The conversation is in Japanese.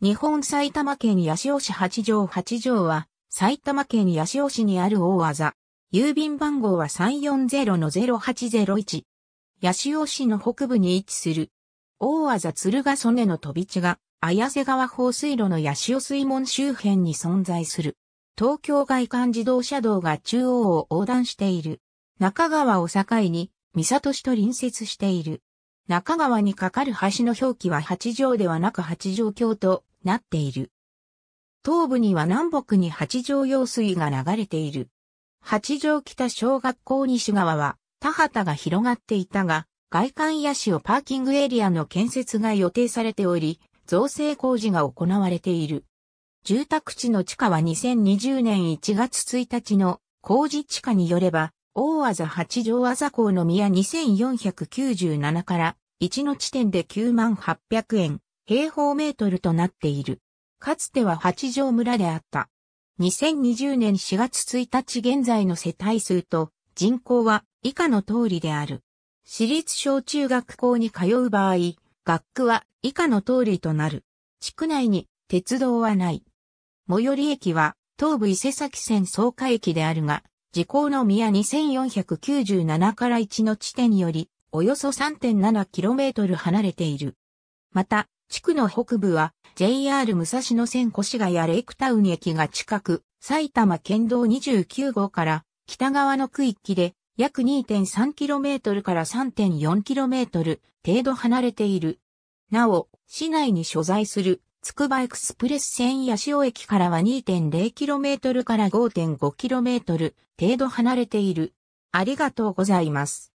日本埼玉県八潮市八条八条は、埼玉県八潮市にある大技。郵便番号は340-0801。八潮市の北部に位置する。大技鶴ヶ曽根の飛び地が、綾瀬川放水路の八潮水門周辺に存在する。東京外環自動車道が中央を横断している。中川を境に、三郷市と隣接している。中川に架かる橋の表記は八条ではなく八条橋となっている。東部には南北に八条用水が流れている。八条北小学校西側は田畑が広がっていたが、外観や市をパーキングエリアの建設が予定されており、造成工事が行われている。住宅地の地下は2020年1月1日の工事地下によれば、大和八条技港の宮2497から1の地点で9万800円、平方メートルとなっている。かつては八条村であった。2020年4月1日現在の世帯数と人口は以下の通りである。私立小中学校に通う場合、学区は以下の通りとなる。地区内に鉄道はない。最寄り駅は東武伊勢崎線草加駅であるが、時効の宮2497から1の地点よりおよそ 3.7km 離れている。また、地区の北部は JR 武蔵野線越谷レイクタウン駅が近く、埼玉県道29号から北側の区域で約 2.3km から 3.4km 程度離れている。なお、市内に所在するつくばエクスプレス線八潮駅からは 2.0km から 5.5km 程度離れている。ありがとうございます。